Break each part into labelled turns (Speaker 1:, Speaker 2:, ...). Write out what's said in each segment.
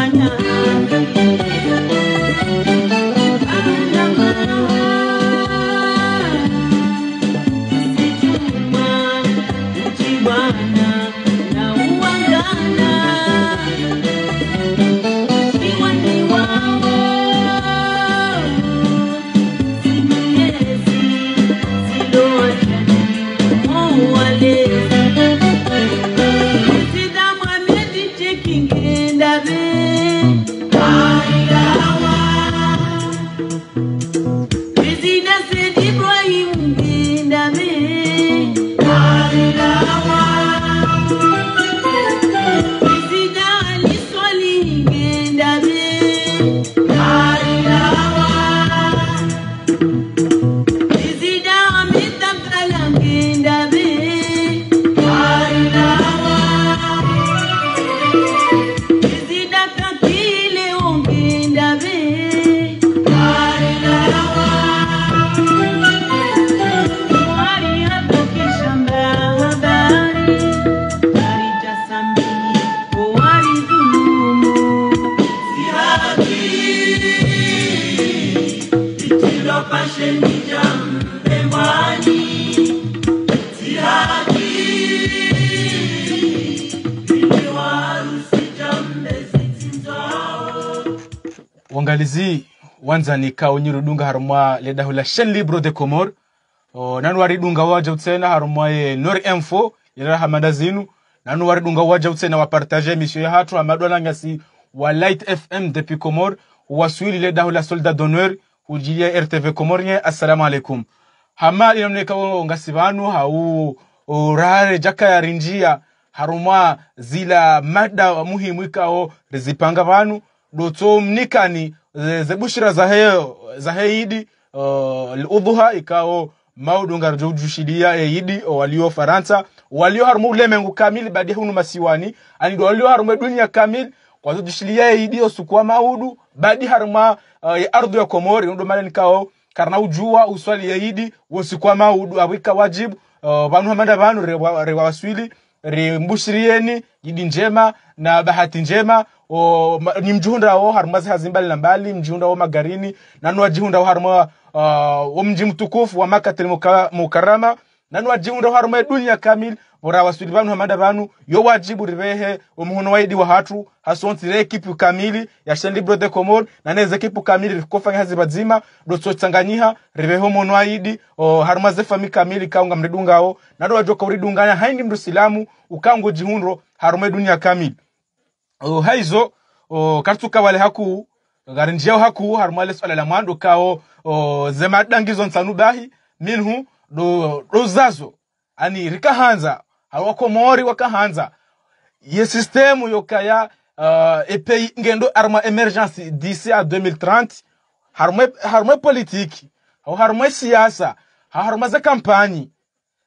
Speaker 1: Banana wangalizi wanzani ka onyiru dunga harumwa ledahula shen libro de komor o nanu wari dunga waja utsena harumwa ye nori enfo yelera hamanda zinu nanu wari dunga waja utsena wapartaje misho ya hatu amadwana ngasi wa light fm depi komor comor waswili ledahula solda donor ujilia rtv komor nye assalamu alaikum hama inomneka ngasi vanu hau urare jaka ya rinjia harumwa zila mada wa muhimu ikao rizipanga vanu dutumnikani zebushira zaheyo zaheyidi uh, ludhuha ikao maudungarjujushidia eyidi walio faransa walio harume ulemengu kamil badia hunu masiwani anido walio harume dunia kamil kamili kwazo jushilia eyidi osukua maudu badi haruma uh, ardu ya komori ndo male nikao karna ujua uswali eyidi wosikua maudu awika wajibu uh, vanu hamanda banu rewa, rewa waswili rimbushirieni yidi njema na bahati njema o, ma, ni mjuhundawo harumazi hazimbali na mbali mjuhundawo magarini nanuwajihundawo wo uh, omji mtukufu wa maka tili mukarama wo haruma dunia kamili vora waswili vanu hamada vanu yo wajibu rivehe waidi omuhono waidiwa hathu re ekipu kamili ya Shendi Brode de na neze ekipu kamili rikofanya hazi vadzima riveho rivehe waidi o, haruma zefa mi kamili kaunga mridungawo nado wajoka uridunganya haindi mdu silamu ukango jihunro harume dunia kamili o, haizo o, karituka wale haku garinjeo haku haruma lesu swala la mwandu kao o, zema dangizo nsanubahi minhu do zazo ani rika hanza awakomori wakahanza ye système yokaya uh, epeyi ngendo arma emergency dc a 2030 harimo harimo politique au harimo siasa ha harimo za kampanyi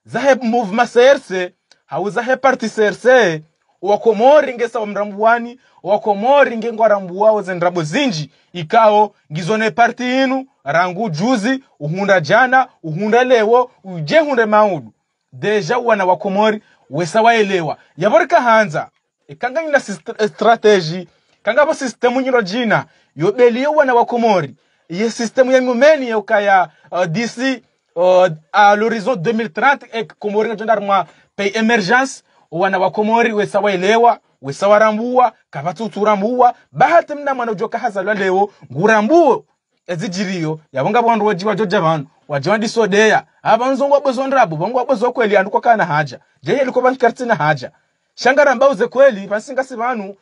Speaker 1: zahe movement serse hauzahe parti serse wakomori ngesa wa mrambuani wakomori rambu wao za ndrabo zinji ikao ngizone parti inu rangu juzi uhunda jana uhunda lewo uje hunde maudu deja wana wa komori wesa waelewa yabori kahanza ikanga e nyina e strategy kanga bo system nyiro jina yobeli wana wa komori ye system ya ngumeni ya ukaya uh, DC uh, a l'horizon 2030 ek komori ngajonda mwa pay emergence wana wa komori wesa waelewa wesa warambua kavatutsurambuwa bahati mna mwana ujoka hazalwa leo ngurambuo edzijiriyo yavonga vandu wajiwa joja vanhu wajiwa ndisodeya ava nzongwa bozo ndrabo vangwa bozo kweli andu kwakana haja je yeliko vankaritsina haja shangara shanga ze kweli pasingasi vanhu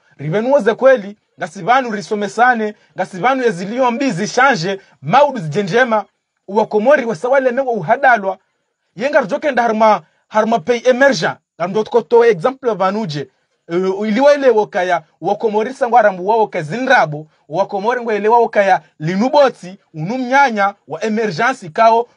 Speaker 1: ze kweli ngasi vanhu risomesane ngasi vanhu eziliyo mbi zishanje maudu zijenjema uwakomori wasawalemewa uhadalwa yenga rjokenda haruma haruma pei emerja ngarundotukotowe example vanuje Eh, iliwaelewo kaya wakomorisa ngwarambuwawo ka zinrabo wakomori ngwaelewawo kaya linubotsi unu mnyanya wa emergensi kawo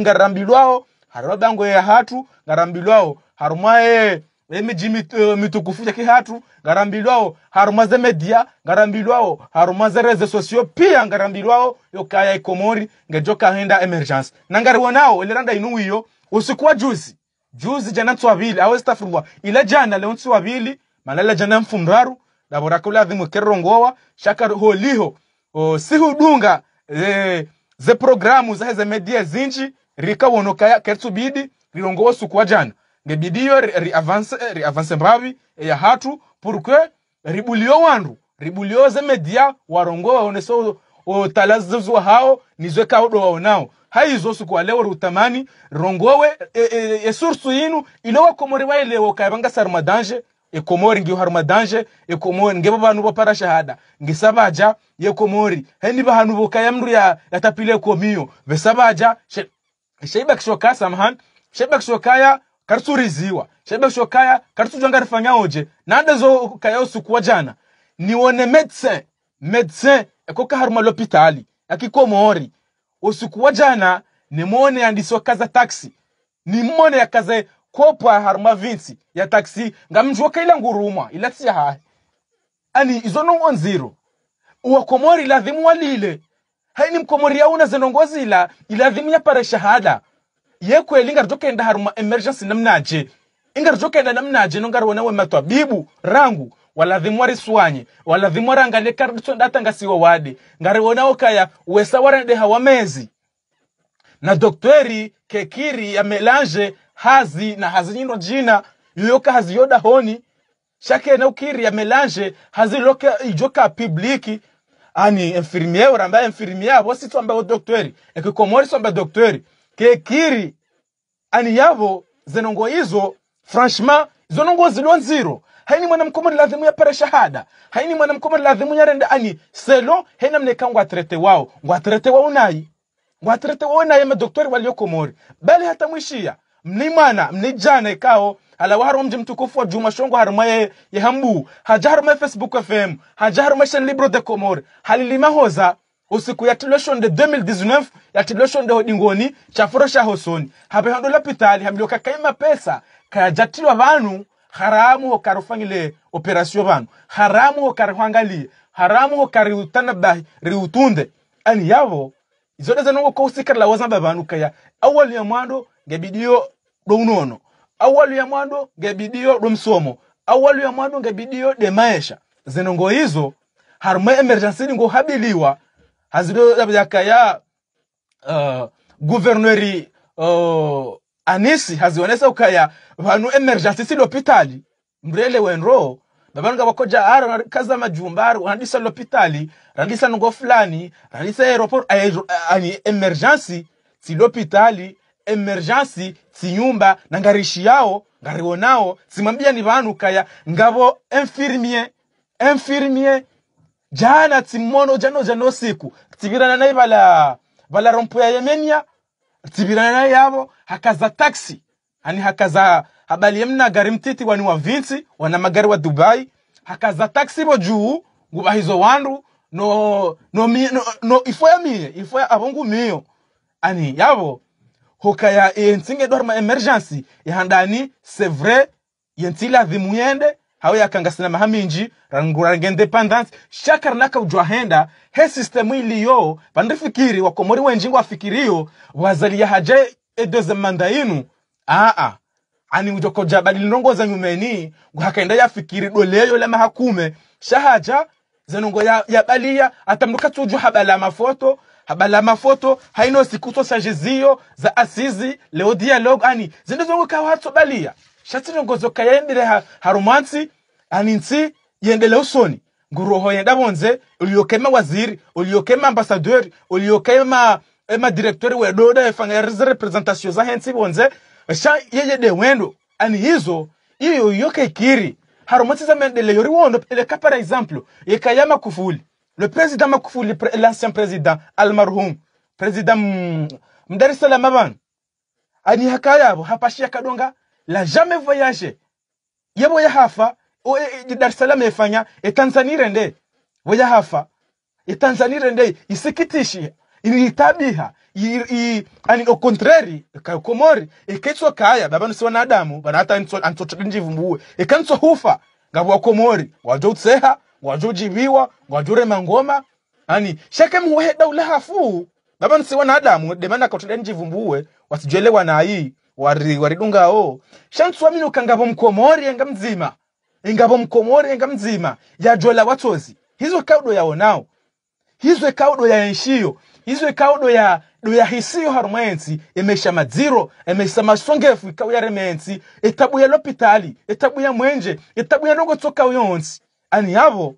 Speaker 1: ngararambilwawo harirabango ya hatu ngararambilwawo harumwaye emiji eh, eh, mitukufu ya kihatu ngarambilwawo haruma ze media ngarambilwawo haruma ze reze sosio pia ngarambilwawo yokaya ikomori ngejo kahenda emergence nangaliwonawo eleranda inuwiyo usikuwa juzi juzi jana twabili awe astaghfirullah ila jana leo twabili malala jana mfumraru daborakula dhimu kerrongowa shaka holiho o, si hudunga e, ze programu za ze media zinji rika wonoka kertu bidi rilongowa sukuwa jana ngebidiyo riavance e, ri avance mbavi e, ya hatu pourque ribulio wandu ribulio ze media warongowa oneso o, talazizo hao nizweka kaodo waonao hai zosu kwa leo rutamani rongowe e, e, e sursu yinu ilowa komori waelewo kaibanga saruma danje ekomori ngiyo haruma danje ekomori ngeba banu bapara shahada ngisabaja yekomori hendi bahanu bokayamru ya ya, tapile kwa miyo shaiba kisho yatapile komiyo besabaja she, sheiba kishoka samhan sheiba kishokaya karsuriziwa sheiba kishokaya karsujanga rifanyaoje nanda zo kaya osu kwa jana niwone medse medse medecin koka haruma lopitali ya akikomori usiku wa jana wa kaza taksi nimone kaza kopwa haruma vinsi ya taksi ngamjwaka ila ngurumwa ila tsiya hayi ani izo nongo nziro uwakomori ladhimu walile haini mkomori yauna zenongozi ila ya pare shahada ye yekweli ngarjokenda haruma emergency namnaje ingarjokenda namnaje nongarwona bibu rangu walathimwa riswanyi walathimwa rangane karito ndatangasiwa wadi ngari wesa wara wesawarandeha wa mezi na doktori kekiri ya melange hazi na hazi nyino jina yoyoka yoda honi na ukiri ya melange hazi loka ijoka publiki ani infirmier oramba infirmier abo sitsomba o doktweri ekikomori somba doktori kekiri ani yavo zenongo izo franchement izo nongo zilonziro haini mwana mkomori lazimu ya pere shahada haini mwana mkomori lazimu ya rende ani selo haina mneka ngwa trete wao ngwatrete wao nayi ngwatrete wao nayi madoktori walio komori bali hata mwishia mni mwana mni jana ikao ala waharo mji mtukufu wa juma shongo haruma ye, ye hambu haja haruma ye facebook fm haja haruma ye libro de komori halilima hoza usiku ya yatilweshonde 2019 ya yatilweshonde hodingoni chafurosha hosoni hosoni hapehondo lapitali hamilio kakaima pesa kaya kayajatilwa vanu haramu ho kare fangile operation banu haramu ho kare haramu ho kare ba riutunde ani yavo izode zanongo ko la wazamba banu kaya awali ya mwando ngebidio do unono awali ya mwando ngebidio do msomo awali ya mwando ngebidio de maisha hizo harma emergency ngo habiliwa hazido kaya uh, eh, guverneri uh, anisi hazionesa ukaya vanu emergency si lopitali mrele wenro babanga bakoja ara kaza majumbar wanadisa lopitali randisa ngo fulani randisa aeroport ani emergency si lopitali emergency si nyumba na ngarishi yao ngariwonao simambia ni vanu kaya ngabo infirmier infirmier jana timono jano jano siku tivirana naibala bala vala rompo ya yemenia tsibirana yavo hakaza taxi ani hakaza habali mna gari mtiti wani wa vinsi wana magari wa dubai hakaza taxi bo juu hizo wandu no no, mi, no, no ifoya ifo ifoya avongu miyo ani ya hokaya eh, ntinge dorma emergency yahandani c'est vrai yentila vimuyende hawe yakangasi na mahaminji ranguranga independence shakara nakaujwahenda he systemu iliyo vanrifikiri wakomori wenjingo afikiriyo wazalia haje edweze manda inu aa ani ujoko jabali nongo za nyumeni guhakaenda yafikiri doleyo lama mahakume shahaja zenongo ya, ya balia atamduka tuju habala mafoto habala mafoto haino sikuto sa sajeziyo za asizi leo dialogue ani zindu zongo kawatso balia shatirongozo kayaendire ha, haromansi ani nsi yendele usoni nguroho yenda bonze uliyokema waziri uliyokema ambasaderi uliyokema emadirektori wedoda efanga zirepresentatio za hensi bonze sha de wendo ani hizo iyo yoke kiri haromatiza mendele yori wondo eleka par exemple yekaya makufuli le président makufuli l'ancien président almarhum président mm, mdar es salaam abana ani hakayabo hapashi yakadonga la jamais voyage yabo yahafa Eh, Dar es Salaam yefanya etanzanire eh, nde weyahafa etanzanire eh, rende isikitishi itabiha ani contrary okontreri kakomori ekaitswa kaya baba nusi wanadamu bana hata antsotrinjivumbuwe ekantswa hufa ngabu wakomori wajo utseha wajo ujibiwa wajo urema ngoma ani shake muhe daula hafu baba nusi wanadamu demana kautrinjivumbuwe wasijelewa na hii wari waridunga o shantswa minu kangavo mkomori enga mzima ingabo mkomore nga mzima ya jola watozi hizo kaudo ya onao hizo kaudo ya yaenshiyo hizo kaudo ya doya hisiyo harumwensi emesha maziro emesha masongefu ya remensi etabu ya lopitali etabu ya mwenje etabu ya nongo toka uyonsi ani yavo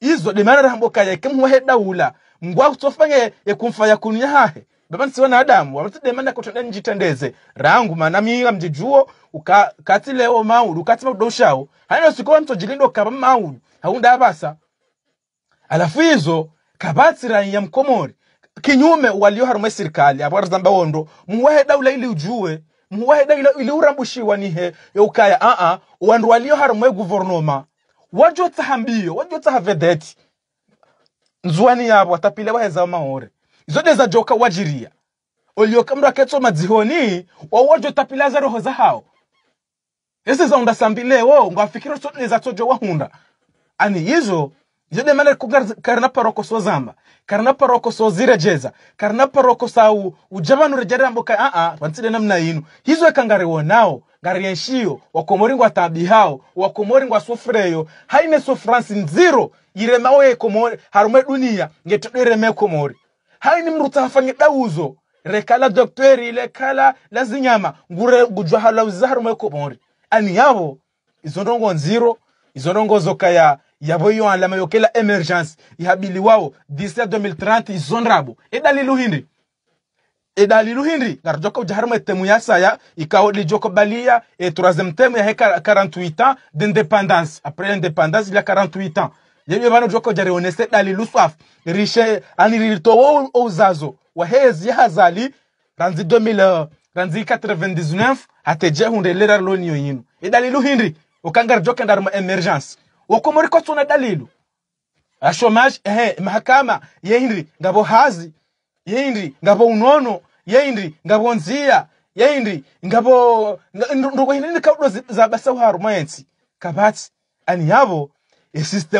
Speaker 1: izo dimana rahambokaya ikemhuwahe daula ngwa kutsofanye ekumfaya kunya hahe wana adamu wanadamu wamtidemana kutenda njitendeze rangu mana manamiga mjijuo ukatilewo maulu ukatima udoshawo haneno sikowa mtojilindo kaba maulu haunda abasa alafu izo ya mkomori kinyume walio harume serikali arzamba wondo muwahe ula ili ujue muwahe daula ili urambushiwa nihe ukaya a a wandu walio harume guvernoma wajotsaha mbio wajotsaha vedeti nzuani yabo watapile waheza maore zote joka wajiria olioka mraketso madzihoni wawojo tapilaza roho zahao ese zaunda sambilewo ngafikira sotineza tsojo wahunda ani izo zode mana karna paroko so zamba karna paroko so zirejeza karna paroko sau ujabanu rejerambo ka a a wanside namna inu hizo kangare wonao ngarienshio wakomoringo atabihao wakomoringo sofreyo haine so france nziro mawe komori harume dunia ngetudire me komori hani mrutafange ɗawuzo rekala doktori lekala la zinyama ngure gujwa hala uzaharu mweko mwori ani yabo izo nziro izo zoka ya yabo yo alama yokela emergence ihabili wawo disa 2030 izo edalilu hindi edalilu hindi garjoka ujaharu mwetemu ya saya ikao joko balia e troisième terme ya 48 ans d'indépendance après l'indépendance il y a 48 ans yeye yemwe vanojokojareonese dali luswaf rishe aniriritowo ouzazo wahezi yahazali ranzi 2000 ranzi 99 ateje hunde lera loniyo yino idalilu hinri ukangara jokendaruma emergence wokomori kotsuna dalilu ashomaj ehe mahakama yeindri ngabo hazi yeindri ngabo unono yeindri ngabo nziya yeindri ngabo ndokwahinini kaudo zabasa uharu mayensi kabati ani yavo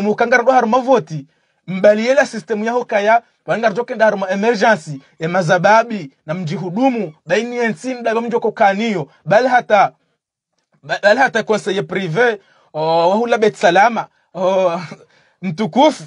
Speaker 1: ukangara e do haruma voti mbali mbaliyela sistemu yaho kaya nda haruma emergency emazababi na mjihudumu baini daini yensini daba mjoko kaniyo bali hata bali hata konseye prive oh, wahula bet salama oh, mtukufu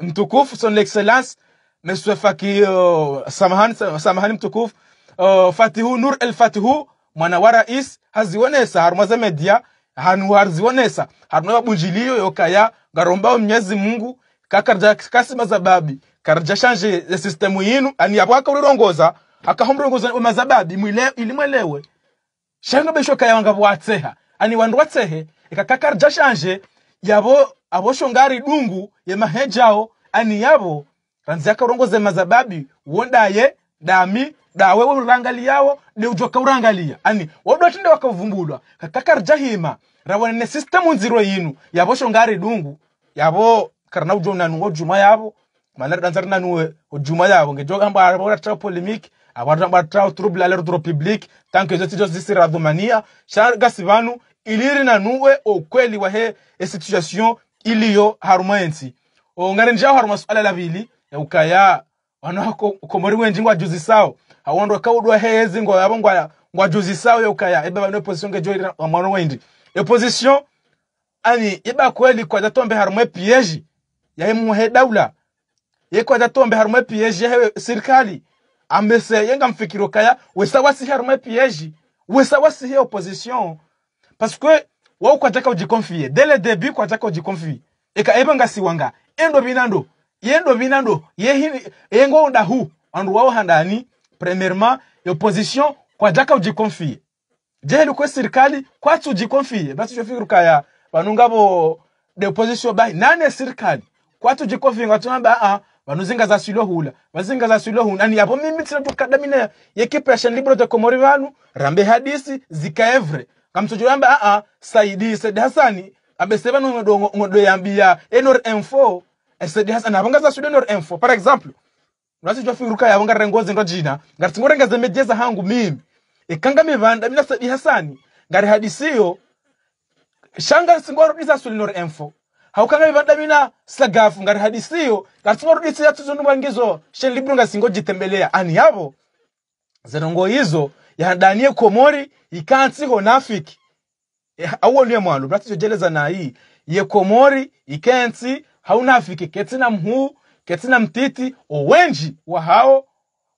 Speaker 1: mtukufu son excellence monsieur faki oh, samahan samahani mtukufu oh, fatihu nur el fatihu mwana wa rais haziwonesa haruma za media hanu harzionesa harunowa bunjiliyo yoka ya garombawo mnyezi mungu kakarja kasima zababi karja shanje sistemu yinu ani yapwaka ulirongoza akahomrongoza mazababi mwile ilimwelewe shanga besho kaya kayanga bwatseha ani wandu watsehe ikakakarja shanje yabo aboshongari dungu mahejao ani yabo ranzi akarongoze mazababi wondaye dami yao urangaliyawo ujoka urangalia ani wodwatinde wakavumbulwa kakakarja hima rawana nesistemu nziro yinu yavo shongari dungu yavo karana ujonanu juma yavo mana danzar nanuwe ojuma yavo ngejo amba abo ratra polemique abantu tra trouble à l'ordre public tant que zoti zoti sira dhumania sharga sivanu iliri nanuwe okweli wa he e situation iliyo harumaensi ongare njao haruma swala la vili e ukaya wanako komori wenji ngwa juzi sao awondo kaudwa hezi ngwa yabo ngwa ngwa juzi sao ya ukaya ebe bano position ngejo ira mwanu wendi opposition ani iba kweli kwa datombe harumwe pieji yahe muhe daula ye kwa datombe harumwe pieji hewe serikali ambese yenga mfikiro kaya wesawa si harumwe pieji wesawa he opposition parce que wao kwataka ujikonfie dès le début kwataka ujikonfie eka ebanga siwanga endo binando yendo binando ye yehini yengo hu andu wao handani premièrement opposition kwa kwataka ujikonfie jeli kwe sirikali kwatsuji konfiye basi chofikirika ya vanungavo deposition bai nane sirikali kwatsuji konfiye ngatsumaba a ah, za silo hula vazinga silo hula ani yapo mimi tsinatuakadamina yekipa ya shanlibro te komori vanu rambe hadisi zikaevre ngamtsojolamba a ah, a ah, saidi saidi hasani abese vanu ng'odo ng'odo yambia enor m4 e, saidi hasani aponga sudo enor m4 par exemple nasi chofikirika ya vonga rengozi ndo jina ngatsingorenga medjeza hangu mimi ikangame vanda mina sabi hasani ngari hadisiyo shanga singoro disa sulinor enfo haukangame vanda mina slagafu ngari hadisiyo ngari singoro disa ya tuzundu mwangizo shen nga singo jitembelea ani yabo zanongo hizo ya yahandanie komori ikansi honafiki e, awo nye mwalu bratizo jeleza na hii ye komori ikansi haunafiki ketina mhu ketina mtiti owenji wa hao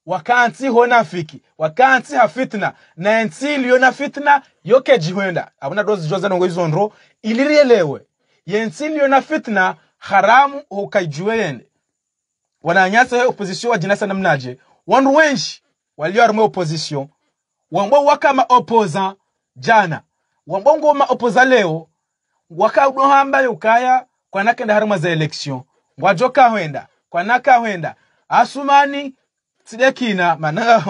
Speaker 1: wakansi honafiki wakansi ha fitna na ensili yona fitna yoke jihwenda abona dozi joza nongo izo nro ilirielewe yensili na fitna haramu hukaijuwe yende he opposition wa jinasa namnaje wandu wenshi walio arume opposition wambo wakama opoza jana wambo ngoma opoza leo hamba ukaya kwa nakenda haruma za election wajoka hwenda kwa nakahwenda asumani sijakina maana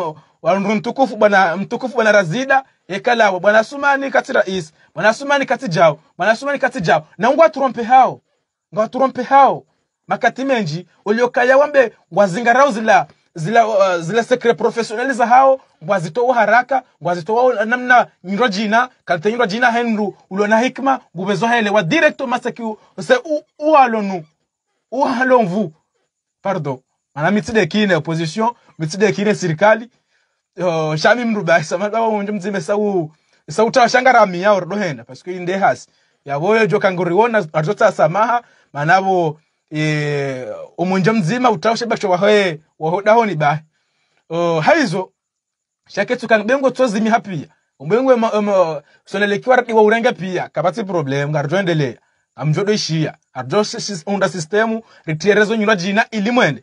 Speaker 1: mtukufu bwana mtukufu bwana razida yekalawa bwana sumani kati rais bwana sumani kati jao bwana sumani kati jao na ngwa turompe hao ngwa turompe hao makati menji uliokaya wambe wazingarao zila zila uh, zila secret professionnel za hao ngwazitoa haraka ngwazitoa namna nyiro jina kalite nyiro jina henru ulo na hikma gubezo hele wa directo masaki se u alonvu pardon ana maana mitsidekile opposition mitsidekile serikali uh, shami mrubasa madaba wonje mzime sau sauta shangarami yao rodohenda parce que inde has yavoyo jo kangoriona atota samaha manabo e, umunje mzima utaushe bakcho wahoe wahodaho ni ba uh, haizo shake tukangengo tozimi hapia umbengwe sonelekiwa rati wa urenga pia kapati problem ngarjoendelea amjodoishia arjo unda sistemu ritierezo nyula jina ilimwende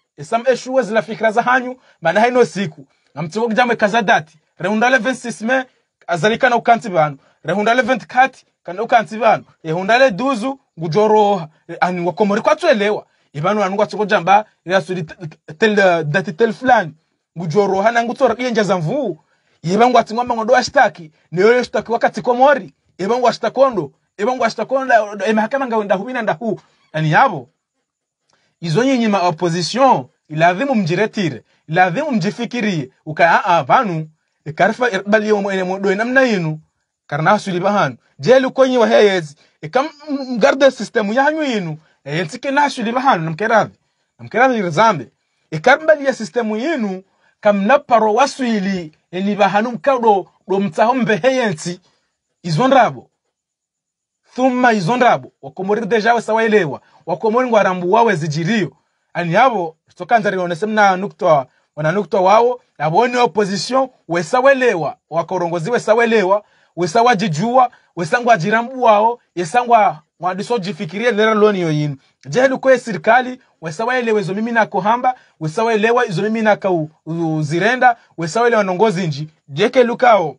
Speaker 1: esameshuwe zila fikira za hanyu mana haino siku ngamtsiwo kujamwe kaza dati rehunda 11 sisme azalika ukanti banu rehunda 11 kati kana ukanti banu rehunda le duzu gujoroha ani wakomori kwatwelewa ibanu anu kwatsoko jamba suri tel dati tel flan gujoroha nangu tsora yenja za mvuu yebangu atingomba ngodo ashtaki niyo ashtaki wakati komori yebangu ashtakondo yebangu ashtakonda emahakama ngawenda hubina ndahu ani yabo izo nyinyima opposition lazima mjiretire ilavimu mjifikirie ukaa ah, panu ah, ikarfa e irbal er, yomo ene modo namna yinu karna suli bahanu jelu konyi wa heyez ikam e garda system yanyu yinu e yentike nasuli bahanu namkeradhi namkeradhi rizambe ikarbal ya system yinu kamna paro waswili eni bahanu mkado do mtsaho mbeheyensi izonrabo thuma izo ndabo wakomori dejawe sawaelewa wakomori ngwarambu wawe zijirio ani abo tokanza semna nukto wana nukto wao abone opposition wesawelewa wakarongozi wesawelewa wesawajijua wesangwa jirambu wao yesangwa mwadiso jifikirie lera loni yoyini jehelu kwe serikali wesawaelewa izo mimi na nakuhamba wesawaelewa izo mimi na nakauzirenda wesawaelewa nongozi nji jeke lukao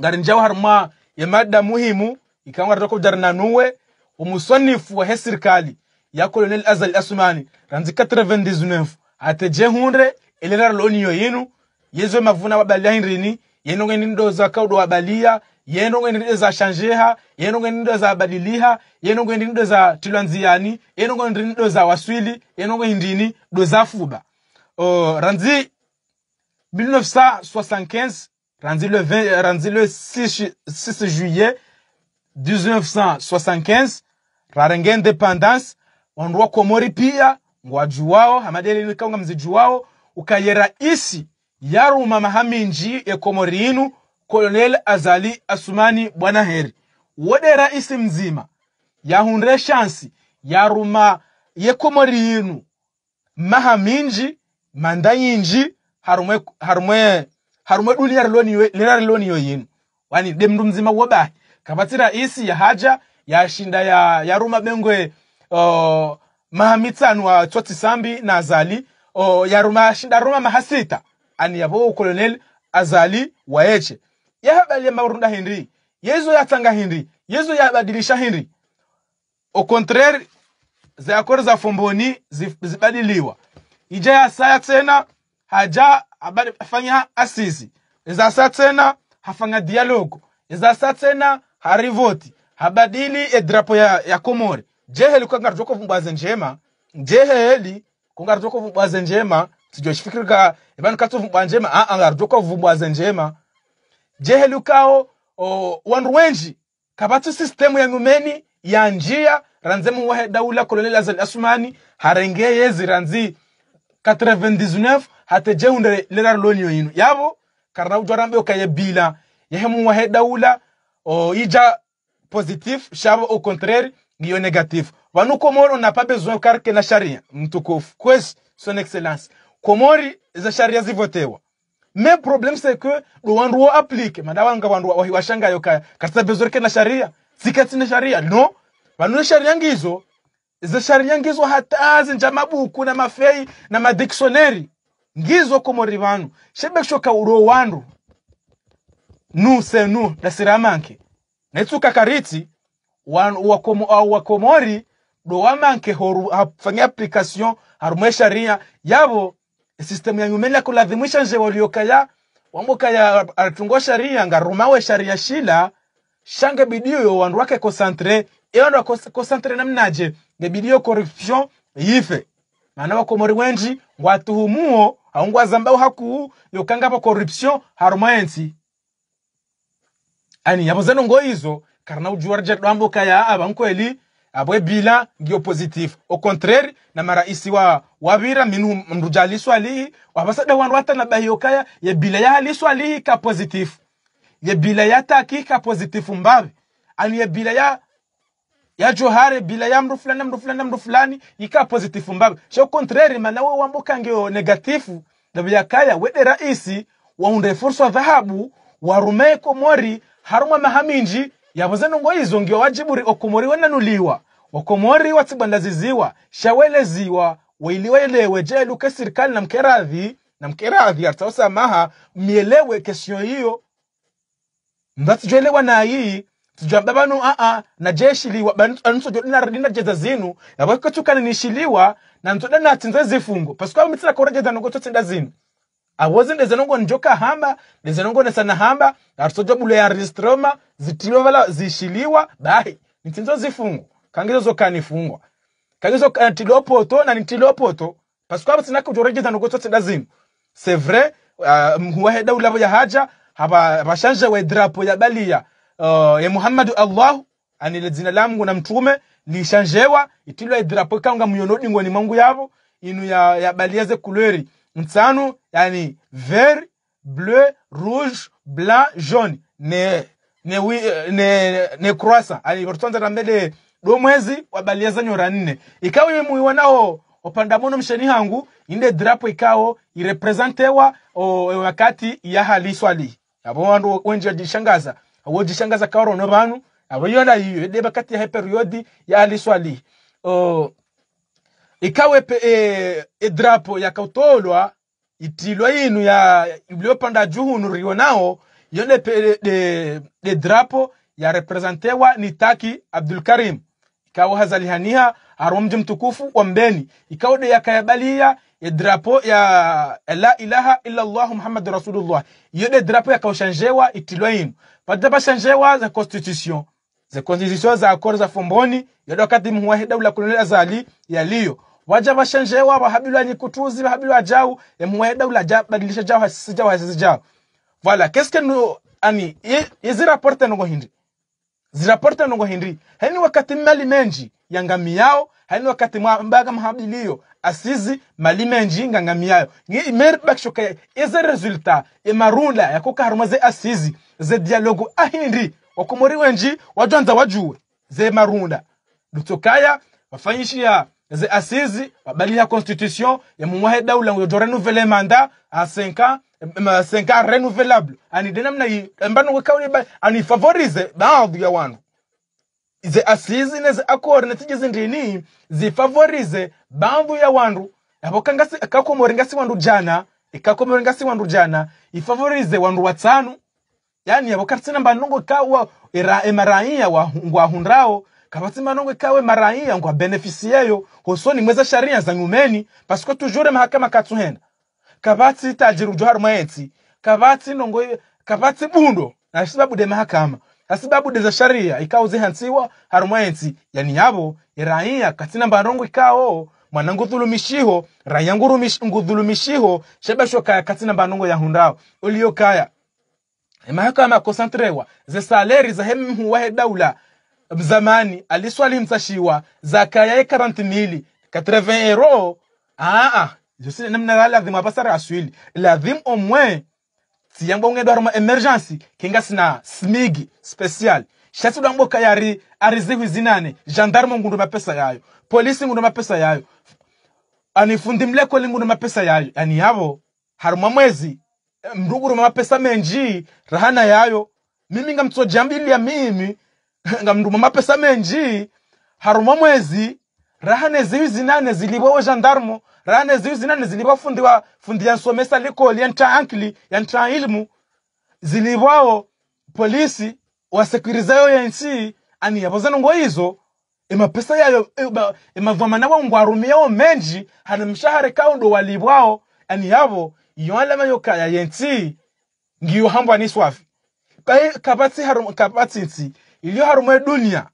Speaker 1: ngarinjawo harma ya mada muhimu ikawa ikangwarira ko nuwe umusonifu wa sirikali ya colonel azali asumani ranzi 99 ateje hunre elera loniyo yinu yezwe mavuna wabalia hinrini yeno ngeni ndoza kaudo wabalia yeno ngeni ndoza shanjeha yeno ngeni ndoza badiliha yeno ngeni ndoza tilwanziani yeno ngeni ndoza waswili yeno ngeni ndini doza fuba uh, ranzi 1975 ranzi le 20 ranzi le 6, 6 juillet 1975 rarenge independance wandu wakomori pia ngwajuwao hamadeli nikanga mzijuwao ukayera isi yaru yaruma mahaminji ekomori inu kolonel azali asumani bwana heri wode raisi mzima ya yahundre shansi yaruma yekomori inu mahaminji mandayinji harumwe harumwe harumwe duli lirarilo niyo yinu wani demndu mzima wobahi kapatsira isi yahaja yashinda ya yaruma bengwe uh, mahamitsanu wa tswatsisambi na azali uh, yaruma shinda ruma mahasita ani yabo colonel azali waeche yahabalia marunda hinri yezo yatanga hinri yezo yabadilisha hinri au contraire zayakore za fomboni zibadiliwa ija ya yasaya tena haja abadi fanya asisi za izasa tena hafanya za izasa tena harivoti habadili edrapo ya, ya komore jeheli kukangarutwa kovumbwaze njema jeheli kungarutwa kovumbwaze njema tijoxifikirika ebanu katsovumbwa njema a angarutwa kovumbwaze njema jeheli ukao wandu wenji kabatsu sistemu ya nyumeni ya njia ranzemu wahe daula kolonel azal asumani harenge yezi ranzi 99 hate jeunde lerar lonyo yinu yabo karna ujwarambe okaye bila yahemu wahe daula oija oh, positif shaba au contraire iyo negatif wanu komori on n'a pas besoin karke na sharia mtukufu kwesi son excellence komori za sharia zivotewa me problem c'est que do wandu wo applique madawanga wandu wahi yo ka katsa bezorke na sharia sikati na sharia no vanu sharia ngizo za sharia ngizo hatazi nja mabuku na mafei na madictionary ngizo komori vanu shebekishoka uro wandu nu senu da siramanke netsuka karitsi wakomo au wakomori do wamanke horu hafanya application harumwe sharia yabo system ya nyumela kuladhimisha nje waliokaya wambokaya atungo sharia ngarumawe sharia shila shange bidio bidiyo wandu wake concentre ewandu wakonsantre namnaje bidio corruption yife maana wakomori wenji ngwatuhumuo au ngwazambau hakuu yokangapa corruption harumwensi ani yabo ngo ngoizo karna ujuarja dambo kaya aba nkweli abwe bila ndio positif au contraire na maraisi wa wabira minu mruja aliso lihi wabasada wandu hata na bahiyokaya ya bila ya aliso lihi ka positif ya bila ya taki ka positif mbabi ani ya bila ya ya johare bila ya mru fulani mru fulani mru fulani ika positif mbabe sio contraire maana wewe wambuka ngeo negatifu dabya kaya wede raisi waunde fursa dhahabu warumeko mori harumwe mahaminji yavuze nungo yizungiwa wajiburi okumuriwe nanuliwa wakomori watsibandaziziwa shaweleziwa wailiwelewe je luke sirikali na mkeradhi na mkeradhi artaosamaha mielewe kesho hiyo mbatsijwelewa nayi tijamba banu aa na jeshiliwa radina jeza zinu yavaketukani nishiliwa na ntodana atinze zifungo pasukwa mitsira kora jeza nongo totsinda zinu a wasn't njoka hamba lezanongo nesana hamba arsojo bule ya ristroma vala zishiliwa bahi nitinzo zifungo kangizo zoka nifungwa kangizo kantilopoto na nitilopoto hapa sinaka ujoregeza nokotso tsedazino c'est sevre uh, ah, mhuwaheda ulavo ya haja hapa rashanja wa drapo ya balia uh, eh, ya muhammadu allahu anile jina langu na mtume lishanjewa itilwa drapo kanga muyonodi ni mangu yavo inu ya, ya ze kulweri mtano yani vert bleu rouge blanc jaune ne ne, wi, ne, ne croissant ali watotonza tambede do mwezi wa wabalieza nyora nne ikawa iwe muiwanao opanda mono msheni hangu inde drapo ikao irepresentewa wakati ya haliswali abo wandu wenje jishangaza abo jishangaza kaoro no banu abo yona yiyo de bakati ya periodi ya haliswali o ikawe pe, e, e edrapo yakautolwa itilwa inu ya iliopanda juhunu rio nao yone pe, de, de e drapo ya yarepresentewa ni taki abdul karim ikawa hazalihaniha aromji mtukufu wa mbeni ikawa de yakayabalia edrapo ya e la ilaha illa allah muhammad rasulullah iyo de drapo yakaushanjewa itilwa inu yinu shanjewa za constitution za constitution za akoro za fomboni yada wakati muwahi daula kulonel azali yaliyo waja vashenjewa vahabili wanyikutuzi vahabili wajau emuweda ula badilisha jau hasijau hasijau voilà qu'est ce que nous ani yezi rapporte nongo hindi ziraporte nongo hindi hani wakati mali menji yangami yao hani wakati mbaga mahabiliyo asizi mali menji ngangami yayo mer bakishoka eze resultat emarunda yakoka haruma ze asizi ze dialogo ahindi wakomori wenji wajwanza wajuwe ze marunda lutokaya wafanyishia les assises babadili ya constitution yamumwahe daula ngojo renouvele manda a 5 ans 5 ans renouvelable ani de namna hii mbano wekauli ani favorize baadhi ya wanu ze asizi neze akori natije zindini zifavorize baadhi ya wandu hapo kangasi kakomori ngasi wandu jana ikakomori ngasi wandu jana ifavorize wandu watano yani hapo katsina mbanongo era emaraia wa ngwa hundrao kabatsimana kawe maraia ngo abenefisiyeyo hosoni mweza sharia za nyumeni pasiko tujure mahakama katsuhenda kabatsi tajiru johar mwaetsi kabatsi nongo kabatsi bundo na sababu de mahakama asibabu de za sharia ikao zihansiwa harumwaetsi yani yabo iraia katsina mbarongo ikao mwana ngudhulumishiho raia ngudhulumishiho shebesho kaya katsina mbarongo ya hundao uliyo kaya mahakama yakosantrewa ze saleri za hemhuwahe daula mzamani aliswali msashiwa zakaya yae karanti mili katrevin ero aa josi namna la lazim apasara aswili lazim omwe moins si yango nge emergency kinga sina smigi special shasi dwa mboka yari arizihwi zinane gendarme ngundu mapesa yayo polisi ngundu mapesa yayo anifundi mleko lingundu mapesa yayo yani yavo haruma mwezi mruguru mapesa menji rahana yayo mimi ngamtso jambi ya mimi nga mndu mapesa menji haruma mwezi rahane ziwi zinane zilibwa wa jandarmo rahane ziwi zinane zilibwa fundi wa fundi ya yansomesa likoli yanta ankili yanta ilmu zilibwawo polisi yo ya yensi ani yavozanongo izo emapesa yayo emavamana wa ngwarumiyawo menji hana mshahare kaundo walibwawo ani yavo yoalama ya yensi ngiyo hambwa niswafi kabatsi e, harum kabatsi iliyo harumo e duniya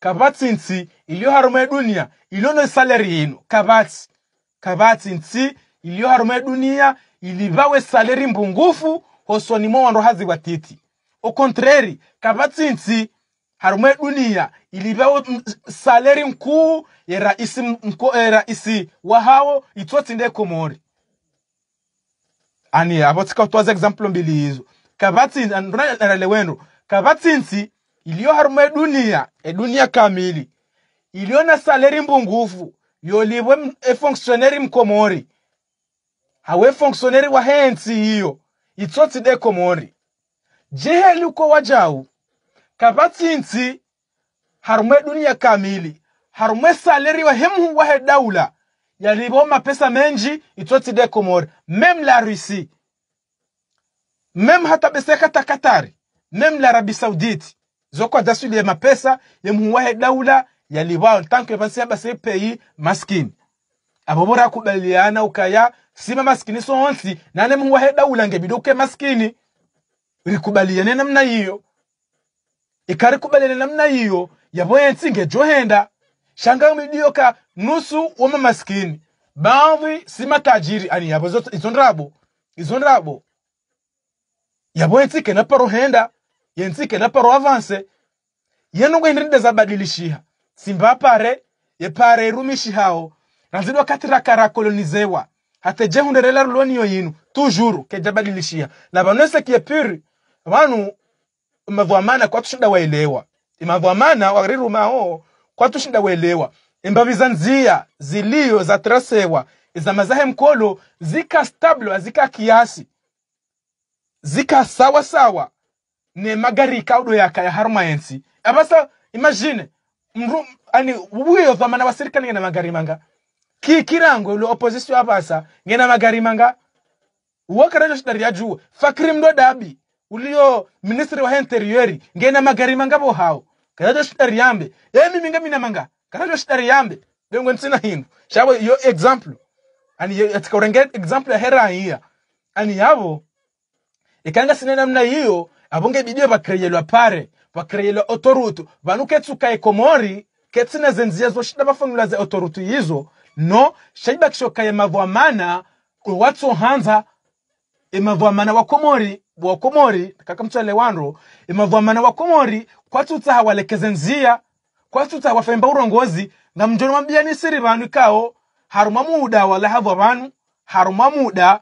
Speaker 1: kabati ntsi iliyo harumo e duniya ilono salary yinu kabati kabati ntsi iliyo harumo e duniya ilivawe salary mbungufu mwa wanro haziwa titi au contraire kabati ntsi haruma e duniya ilivawe salary nkuu ye raisi mko e raisi wahawo itswatsinde komori ani abo tsika utwaza example mbili hizo kabatsinzi andona lewendo kabatsinzi iliyo harumo edunia edunia kamili iliyo na saleri mbungufu yolibwe efonctioneri mkomori hawe fonctioneri wa hensi hiyo de komori jeheluko wajau kapatsinsi harumwe edunia kamili harumwe harumo esaleri wahemhu wahe daula yalibo mapesa menji itsotsi de komori mem la rusi mem hata beseka ta katari mem la arabi saudite zokwa dasuli ya mapesa ya muwahe daula ya yaliwao ntanke basi basi peyi maskini Abobora kubaliana ukaya sima maskini sonsi nane muwahe daula ngebidoke maskini ikubaliane namna hiyo ikari kubaliane namna hiyo yaboyensi johenda. shanga midiyoka nusu wama maskini baadhi sima tajiri. ani yabo izo ndrabo izo ndrabo yaboyensi kenaparo henda yentsike naparo avanse yenu kuenderide zabadilishiha simba apare yepare irumishihawo ranzidwa kati rakarakolonizewa hatejehunderela ruloniyo yinu tujuru kejabadilishiha na vanwesekiye piri vanu mavwamana kwatushinda waelewa imavwamana warirumao kwatushinda waelewa imbavi za nzia ziliyo zatrasewa izama zahe mkolo zika stablo zika kiasi zika sawa sawa ne magari kaudo ya kaya ensi. abasa imagine mru ani wuyo dhamana wa serikali ngena magari manga ki kirango lo opposition abasa ngena magari manga Uwaka rajo shidari ya juu, fakiri mdo dabi ulio ministri wa interiori ngena magari manga bo hao karajo shidari yambe ye mimi mina manga karajo shidari yambe dengo nsina hindu shabo yo example ani atika urenge example ya hera hiya ani yavo, ikanga sinena mna hiyo abonge bidiwe bakreyelwa pare bakreyelwa otorutu vanu ketsuka ekomori ketsineze nzia zoshida bafanula ze otorutu yizo no shaiba kishoka emavwamana watsohanza emavwamana wa komori wa komori kakamtswale wanro emavwamana wa komori kwatsutsa hawalekeze nzia kwatsutsa wafemba urongozi na mjono mambiyani siri vanu kao haruma muda wala havwa vanu haruma muda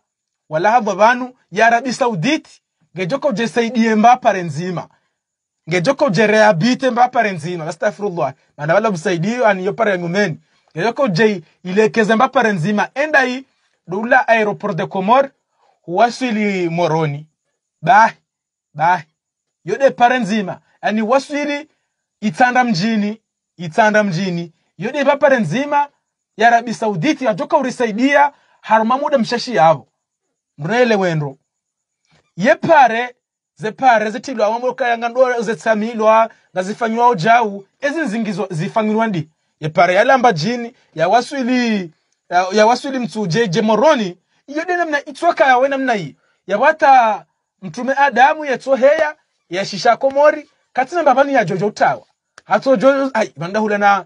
Speaker 1: wala havwa vanu ya arabi sauditi ngejoka ujesaidie mbapare nzima ngejoka ujereabite mbapare nzima astafirullah mana wala msaidie aniyopare ngumeni ngejoka uje ilekeze mbapare nzima endai dula aeroport de comor waswili moroni bahi bahi yode pare nzima yani waswili itanda mjini itanda mjini yode papare nzima ya arabi sauditi ajoka urisaidia haruma muda mshashi yavo mrele wendro ye pare yephare zephare zithilwa amamulokaya ngandwala zetsamilwa ngazifanyiwawo jawu ezi nzingizo zifangiwa ndi yephare yalamba jini yawaswili yawaswili mtsuje Moroni iyo de namna itswaka yawe namna iyi yawata mtume adamu yetsoheya yashishako mori katsina mbapani yajojo utawa Jojo ai banda hula na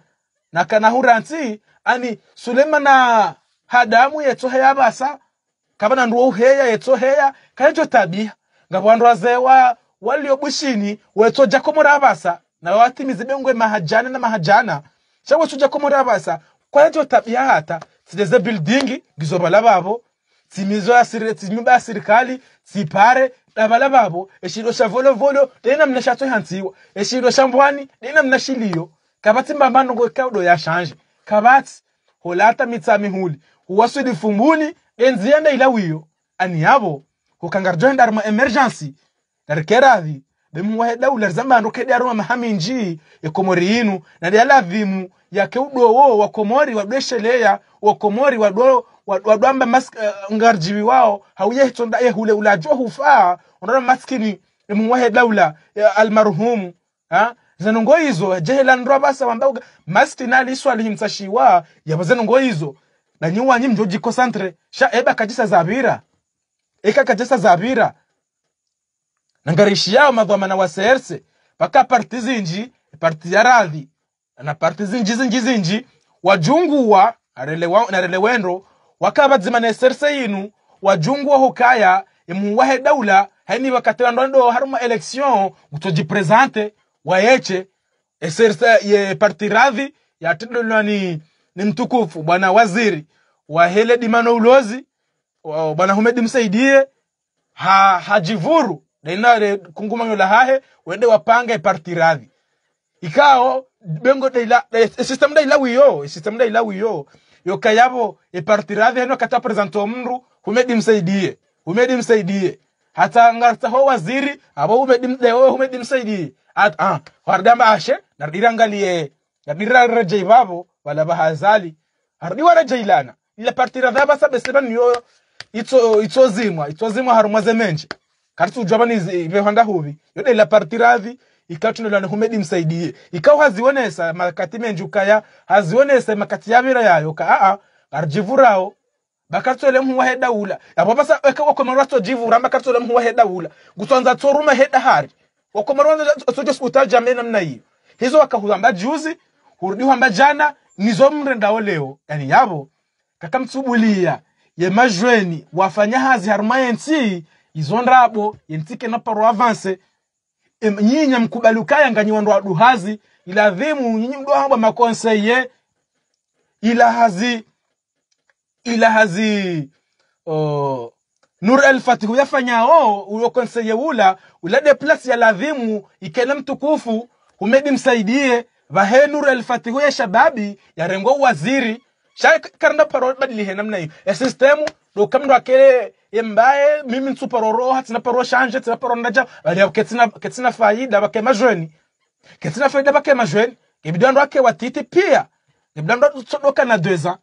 Speaker 1: nakanahura ntsi ani sulema na hadamu yetsoheya basa kavana ndu uheya yetsoheya kanecho tabiha ngapo wanthu azewa waliyo wetso wetsojako murapasa na watimize bengwe mahajana na mahajana chawo chawe sujako murapasa kwanecho tabiha hata tsideze building ngizopala papo tsimizo tsimiba ya sirikali tsipare davala vavo exilo xa volo lena mna xa tsohantsiwa exilo xa mbwani lena mna kabati kavatsi mbambanongo kaudo ya xanje kabati holata mitsa mihuli uwasudi fumbuni enzi ya ndeyla wiyo ani yavo hukangarjohe daruma emergency dari keravi bimuwahe daula zambandu kedaruma mahaminji ikomori yinu nadialavimu yake wa komori wa wakomori wadwo wadwamba mask eh, ngarjiwi wao hauyehitonda hule ulajwa hufaa unadona maskini imuwahe daula almarhumu ha zanungo hizo jehelandrwa basa wambauga maskini aliswalihimsashiwa yaba zanongo hizo na nanyi wanyi mjoji concentre sha eba kajisa zabira eka kajisa zabira nangarishi yao madhamana na serse paka parti zinji parti ya radhi na parti zinji zinji zinji wajunguwa na relewendo wakaba zima na serse yinu wajunguwa hukaya imuwahe daula haini wakatela ndondo haruma election gutojipresente wayeche eserse ya parti radhi ya yatidolwani ni mtukufu bwana waziri wa hele dimano ulozi bwana humedi msaidie ha, hajivuru dainare kungumanyo la hahe wende wapanga ipartiradhi ikao bengo daila system daila wiyo system daila wiyo yokayavo ipartiradhi e heno kata presento mru humedi msaidie humedi msaidie hata ngarta ho waziri abo humedi mdeo humedi msaidie at ah wardamba ashe nadirangaliye nadirarejei babo wala bahazali harudi wala jailana ila partira dhaba sabe sema yoyo itso itso zimwa itsozimwa itsozimwa harumwaze menje kati ujabani ibehanda huvi yode ila partiradhi ikatunulana humedi msaidie ikau hazionesa makati menjuka ya hazionesa makati yavira yayo ka a a arjivurao bakatsole mhuwa he daula apo pasa wakomarwa tsojivura bakatsole mhuwa he daula gutsonza tsoruma he dahari wakomarwa sojo sputa jamena mna hiyo hizo wakahuramba juzi hurudi hurudiwa jana ngizomre ndawo leyo yani yabo kakamtsubuliya yemajweni wafanya hazi haruma yensi izondrabo yentike paro avanse nyinya mkubalukaya ukaya nganyiwa ndo ila dhimu nyinyi hamba makonseye ila hazi ila hazi oh, nur alfatihu uyo ulokonseye ula ulade plus ya ladhimu ikena mtukufu humedi msaidie vahenuru alifathihu ya shababi yarengwa uwaziri shakarenda paroro badilihe namna hiyo ya sistemu dokamndu akele embaye mimi ntsu paroro hatsina paroro shanje tsina paroro ndaja valia ketsina ketsina faida bakema jweni ketsina faida bakema jweni ibidwa ndo ake watiti pia ibidwa ndo tsodoka na dweza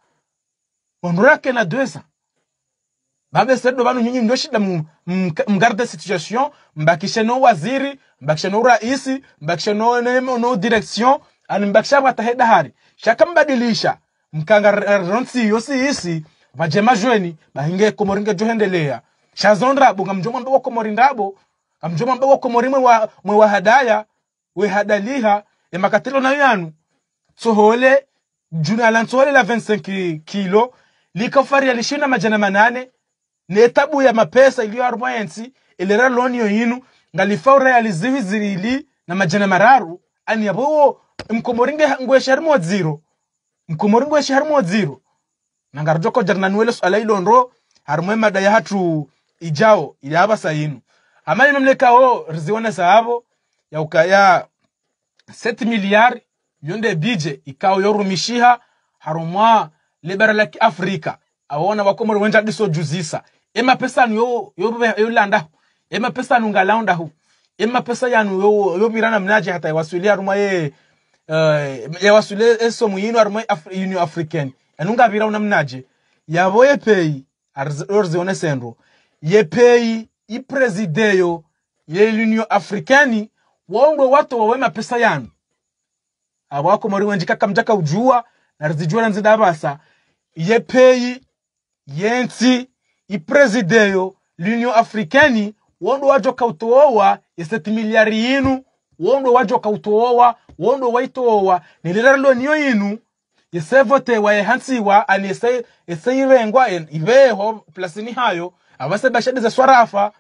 Speaker 1: ondora ke na dweza babese do banu nyinyi ndio shida mgarde situation mbakisheno waziri mbakisheno raisi mbakisheno mbakishe no no direction animbakisha mwatahe dahari shakambadilisha mkanga yosi isi vajema jweni bahinge komoringe johendelea shazondrabo ngamjoma mbe wakomori ndabo ngamjoma mbe wakomori mwe wa, mwe wa hadaya we hadaliha ya e makatilo na yanu tsohole juna la ntsole la 25 kilo ya lishina majana manane netabu ya mapesa iliyo arboensi ilera loni yoyinu ngalifaura ya lizivi zirili na majana mararu ani yabowo mkomoringe ngweshe harimo ziro mkomori ngweshe harimo ziro nangarojoko jarnanuele suala ilonro harimo mada ya hatu ijao ilaba sayinu amani memleka o rizione saabo ya ukaya miliari yonde bije ikao yorumishiha harumwa libera la kiafrika awona wakomori wenja diso juzisa ema pesa yo yo yolanda ema pesa nungalaunda hu ema pesa yanu yo yo mirana mnaje hata iwasulia rumwa uh, eh, yawasule esomo yino arimo Af union africaine enungabirawo eh, namnaje yavo yepeyi orzione senro yepeyi iprezideyo ye union africaine wongo watu wawe mapesa yanu abo akomori wenji kakamjaka ujua narizijua nzidabasa yepeyi yensi iprezideyo l'union africaine wondo wajoka utowowa eseti miliari yinu wondo wajoka utowowa wondo waitowa nilirarilo niyo yinu yesevote wayehansiwa ani yeseirengwa iveho plasini hayo avase bashadize swarafa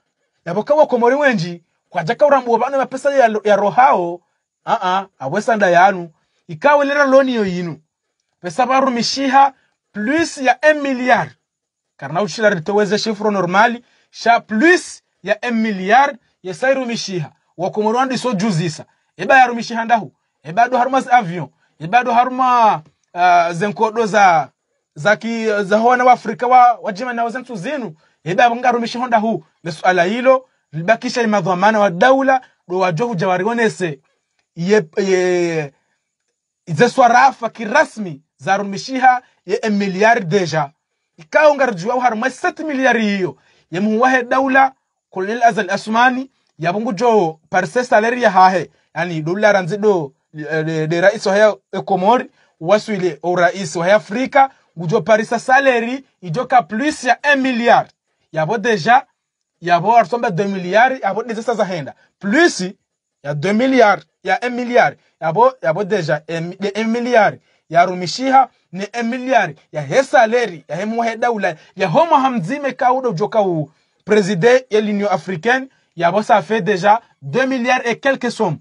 Speaker 1: yabokawo komori wenji kwajaka urambuwa bana mapesa ya, ya rohao aa uh ndayanu ikawa awesanda yanu ikawe niyo yinu pesa barumishiha plus ya 1 miliard karna uchila ritoweze shifro normali sha plus ya 1 milliard yesairumishiha wakomorwandi so juzisa eba yarumishiha ndahu e bado haruma avion e bado haruma uh, zenkodo za za ki za hona wa Afrika wa wa jema na wazantu zenu eba ngarumisha honda hu na swala hilo libakisha ni madhamana wa daula do wa wajohu jawarionese ye, ye ze ki zeswarafa kirasmi zarumishiha ye miliari deja ikao ngarjua har haruma 7 miliari hiyo ye yemuwahe daula kulil azal asmani yabungu jo parse salary ya hahe yani dola ranzido Eh, eh, le rais wa ya ekomori waswile urais wa ya afrika ngujo parisa salary ijoka plus ya 1 milliard yabo deja yabo arsomba 2 milliard yabo deja sasa henda plus ya 2 milliard ya 1 milliard yabo yabo deja 1 milliard yarumishiha ni 1 milliard ya he ya hemu he daula ya homo hamzime kaudo joka u president ya l'union africaine yabo ça fait déjà 2 milliards et quelques sommes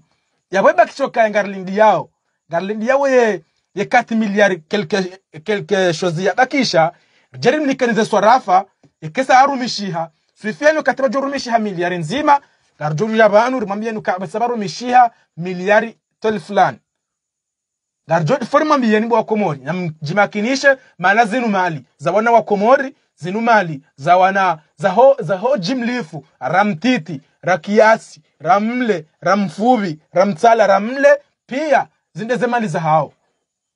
Speaker 1: yawe bakichoka en garlindi yao garlindi yawe ye ye 4 milliard quelque quelque chose ya bakisha jeri mlikanize swarafa ikesa arumishiha swifyenu kataba jorumishiha miliari nzima garjuru ya banu rimwambie nuka basabaru mishiha miliari tol fulani garjuru formwambie ni bwa komori namjimakinishe maana zinu mali za wana wa komori zinu mali za wana za ho za ho jimlifu ramtiti ra ra ra kiasi mle rakiasi ra mtsala ra mle pia zindeze mali za hao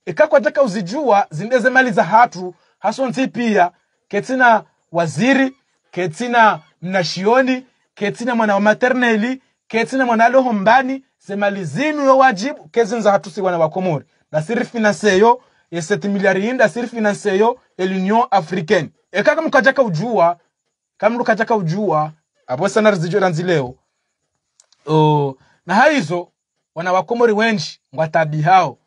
Speaker 1: ikakwateka uzijua zindeze mali za hatu hasontsi pia ketsina waziri ketsina mnashioni ketsina mwana wa materneli ketsina mwana aloho mbani semali zinu yo wajibu kezinza si wana wa komori na siri finanseyo ye set miliari inda siri finanseyo e l'union africaine ekaka mukajaka ujua kamlukajaka ujua aposa narizijwera nzileo uh, na haizo wana wakomori wenji ngwatabi hao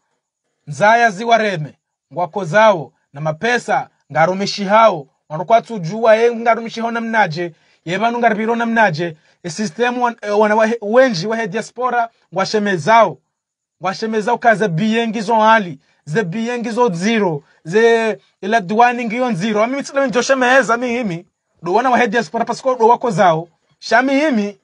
Speaker 1: nzaya ziwareme ngwako zawo na mapesa ngarumishi hao wanokwatsujua ye ngarumishi hao namnaje ye vanu ngaripiro namnaje esistemu wan, e, wana wenji wahe diaspora ngwashemezao ngwashemezao kaze biye ngizo hali ze biye ngizo dziro ze ila e duwani ngiyo nziro amimi tsila minjoshemeheza mihimi do wana wa headers para pasiko do wako zao shami imi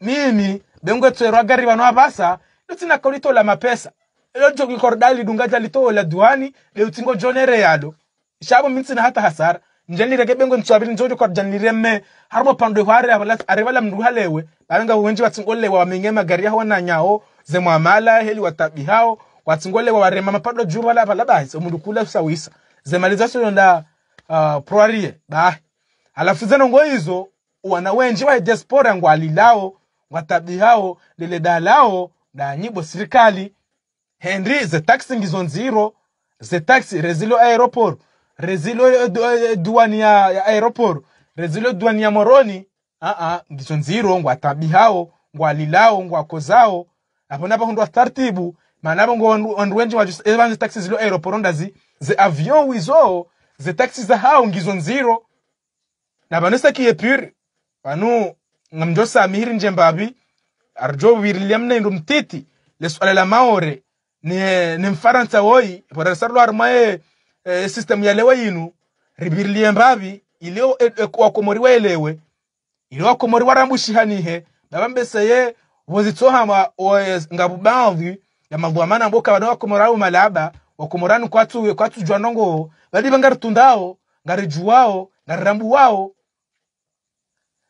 Speaker 1: mimi bengwe tsero agari bano abasa lutina kaulito la mapesa ilo jogi kordali dungaja lito la duani leo tingo jonere yalo shabu minsi na hata hasara njali rege bengo ntswabili njojo kwa janli remme harbo pando hware abala arevala mruhalewe barenga wenji watsingole wa menge magari hawa na nyao zemwamala heli watabi hao watsingole wa rema mapado juba la bala basi omundu kula sawisa zemaliza sonda uh, ah, proarie bye alafu zeno ngo hizo wana wenji wa diaspora ngo alilao hao lile dalao na nyibo sirikali henry ze taxi ngizo nziro ze taxi rezilo aeroport rezilo eh, eh, duani ya, ya aeroport rezilo duani ya moroni a a ngizo nziro ngo ngo hao alilao ngo akozao hapo napo hundwa tartibu manapo ngo wandu wenji wajusa evanzi eh, taxi zilo aeroport ndazi ze avion wizo ze taxi za hao ngizo nziro na panosakiye pure pano ngamjosamihiri nje mbavi arjovirilia mnaindo mtiti lesuala la maore ne ne mfaransa woi parasarlo arma e, eh, system ya lewa yinu ribirilie mbavi ilio e, e, wa elewe ilio wakomoriwa rambushihanihe baba mbeseye vozitsohama e, ngavubavi ya mavuamana mboka vano wakomorao malaba wa wakomoranu kwatu kwatujwa nongo bangar tundao ngarijuwao nararambu wawo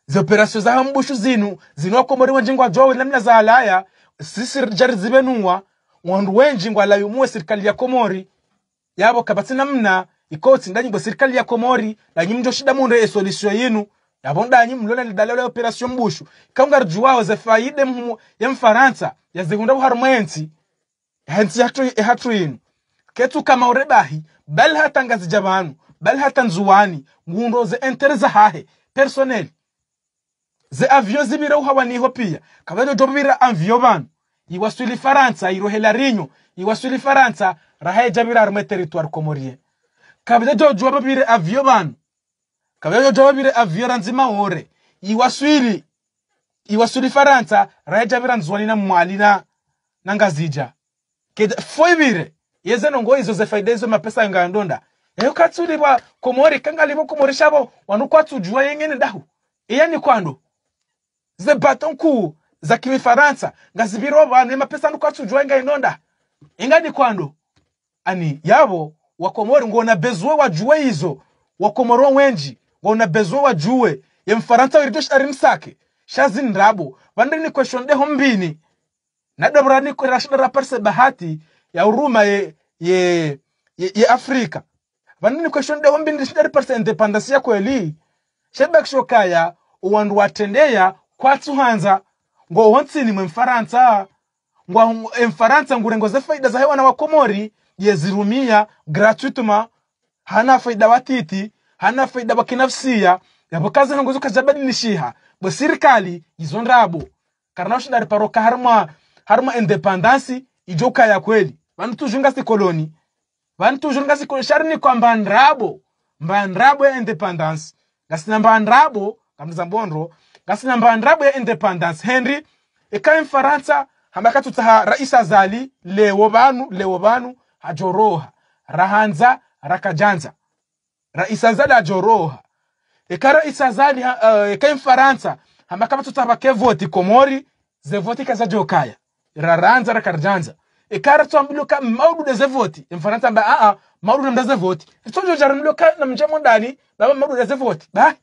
Speaker 1: zoperasyo za mbushu zinu zinowakomorewa njingwa jwawe namna za alaya sisiri jari zibenuwa wandu wenji ngwa yumuwe sirikali ya komori yabo kapatsi namna ikotsi ndanyigwa sirikali ya komori na lanyi mjo shida mundu ye solisyo yinu yabo ndanyi mlona lidalola operasyo mbushu kaungari wawo faide mhumu ya mfaranta ya mfaransa yazihunda ya hentsi ya hatu yinu ketu kama urebahi bali hatangazi jabanu bali hata nzuwani ngundoze entere za hahe personel ze avyo zibirauha waniho pia kabado dobira avyo banu iwasuli faransa irohela rinyo iwasuli faransa rahaye jabira arme territoire comorie kabado jojwa avyo banu kabado jojwa avyo ranzima ore iwasuli iwasuli faransa rahaye jabira nzuwani na mwalina nangazija keda foibire yezeno ngo izo zefaidezo mapesa ngandonda yayo katsulibwa komori kangalibo komori shabo wanu kwatsujuwa yengene dahu iyani kwando ze baton nkuu za kimifaransa ngazibiriwa vanhu mapesa anu kwatsujuwa inga inonda ingani kwando ani yabo yavo wakomori ngona juwe wajuwe izo wakomori womwenji ngona bezuwe wajuwe yemfaransa wirito shari msake shazindrabo vandirini kweshoni deho mbini nadoborani rashida raparise bahati ya uruma ye, ye, ye, ye afrika vanini kweshonde hombiniri cidari parsente pandasiya kweli cebekishokaya uwandu watendeya kwatsuhanza ngo uhontsini mwe mfaransa ngo emfaransa ngurengo ze faida za hewana wa komori yezirumia gratuituma hana faida watiti hana faida wakinafsiya yapo kazi nongo zukazabadilishiha bwe sirikali izo ndabo karna ushidari paroka harma harma independansi ijo kaya kweli vanhu tujunga si koloni vanhu toujours ngazikoshari ni kwa mba mbandrabo ya independence ngasina mbandrabo kamriza mbonro ngasina mbandrabo ya independence henry ikaye mfaransa hamba katutaha rais azali lewo vanu lewo vanu hajoroha rahanza rakajanza rais azali hajoroha eka rais azali uh, eh, ikaye mfaransa hamba kavatutava ke kevoti komori zevoti kaza jokaya raranza rakajanza e kara tswambilo ka maudu de zevoti mfana tamba a a maudu namda zevoti tsonjo jarambilo ka na mjamo ndani ba maudu de zevoti ba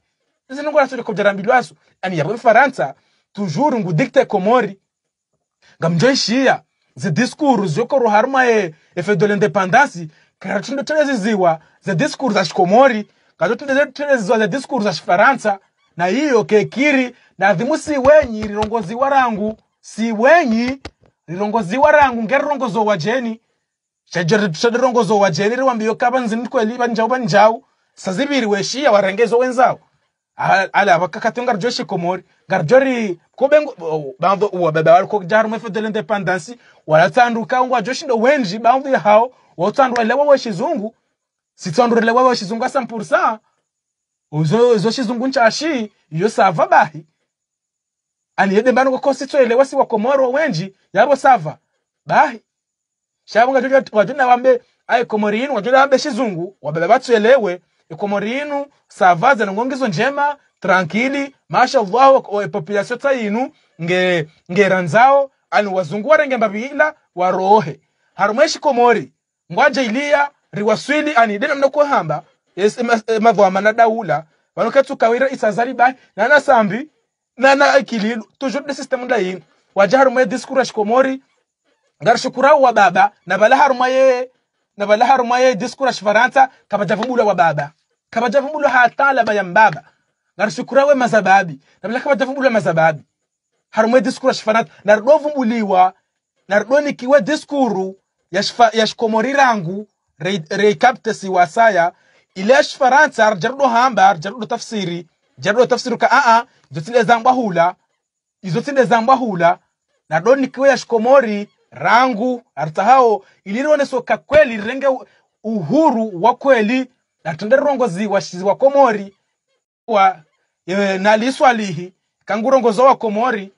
Speaker 1: nzi nungu rasu ko jarambilo aso ani ya mfaransa toujours ngu dicte komori ngamjo shia ze discours zo zoko roharma e e fe de l'indépendance kara tundo ziziwa ze discours za shikomori kazo tundo ziziwa ze discours za shifaransa na hiyo kekiri na dhimusi wenyi rirongozi warangu si wenyi rirongoziwa rangu ngerirongozowa jeni shadrirongozowa jeni riwambiyo kaba nzini kweli vanjau vanjau saziviri weshiya warengezo wenzao ala vakakatiwa ngari jo xikomori ngari jo ri kobe uwa bebe wali kokja rumwe fedele independansi walatsanduka ngwa joshi ndo wenji bando ya hao lewa wa shizungu wotsandwelewa lewa wa shizungu asampursa uzo shizungu nchashi iyo sava bahi aniede mbano kokonstituele wasi wa komoro wenji yabo sava bahi shabu ngajuna wajuna wambe ai komorinu wajuna wambe shizungu elewe wababa batuelewe e savaza na zinangongizo njema tranquili masha trankili e populasyo tayinu nge nge ranzao anu wazungu wa warenge mbabila warohe Harumeshi komori ngwaje ilia riwaswili ani dena mnakuhamba yes, madhwama na daula vanoketsukawira isazari bahi nanasambi nana akililo toujours de système da yin waje har mai discourage komori gar shukura wa baba na bala har mai na bala har mai discourage faransa kaba jafu mulu wa baba kaba jafu mulu ha talaba yan baba gar shukura wa mazababi na bala kaba jafu mulu mazababi har mai discourage faransa na dovu muliwa na doni kiwa discouru yashfa yashkomori rangu recapte si wasaya ilash faranta jardo hamba jardo tafsiri jabro tafsiruka a a zotsile zambwa hula izo tsinde zambwa hula na doni kiwe shikomori rangu so ka kweli renge uhuru wa kweli na tenderongozi washizi wa shizi wa komori wa e, na naliswalihi kangurongozo wa komori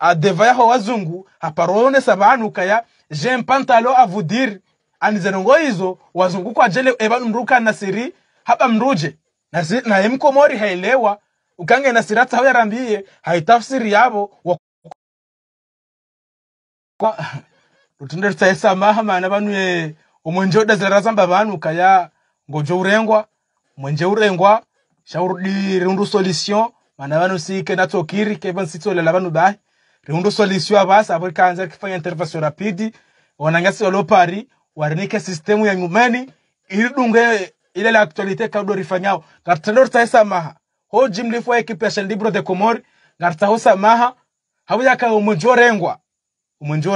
Speaker 1: adeva yaho wazungu sabanu haparonesa vanukaya jempantalo avudir anizenongo izo wazungu kwa jele ebanu mruka na siri hapa mruje na, na mkomori haelewa ukange na sirata aho yarambiye haitafsiri yabo wa kwa rutinde rutayesamaha mana da umwenje zamba banu kaya ngojo urengwa mwenje urengwa shaurudi rundu solution mana banu sike na tokiri ke ban kevan sitsolela banu bahi rundu solution abasa abo kanza kifanya intervention rapidi wanangasi olopari warinike sistemu ya nyumeni ili dunge ile la actualite kaudorifanyao katendo rutayesamaha ho jimlifo ekipesha libro de komori ngarta ho samaha habu yaka umunjorengwa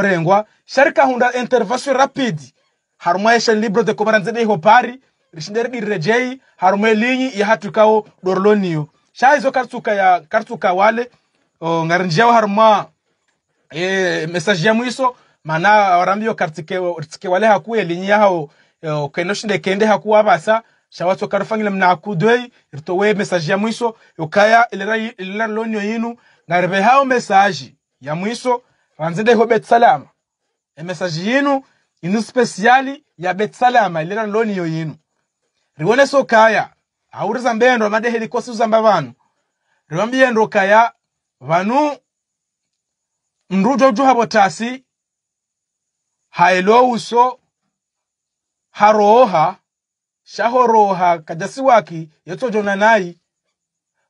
Speaker 1: rengwa sharika hunda intervasyo rapidi harumwa esha libro de komori nzede ho pari rishindere direjei harumwe linyi ya hatukao dorlonio shaizo kartuka ya kartuka wale o ngarinjao harumwa e, message ya mwiso mana warambio kartike wale hakuwe linyi yao e, kenoshinde kende hakuwa basa shawatu karufangile mnakudwei iritowe mesaji ya mwiso yokaya ilera lonyo inu ngarebe hao mesaji ya mwiso ranzide ho bet salama e mesaji inu inu spesiali ya bet salama ilera lonyo inu riwone so sokaya auriza mbendo amade helikosi uzamba vanu ndo kaya vanu nrujo juha botasi hailo uso haroha shahoroha kajasi waki yetojona nayi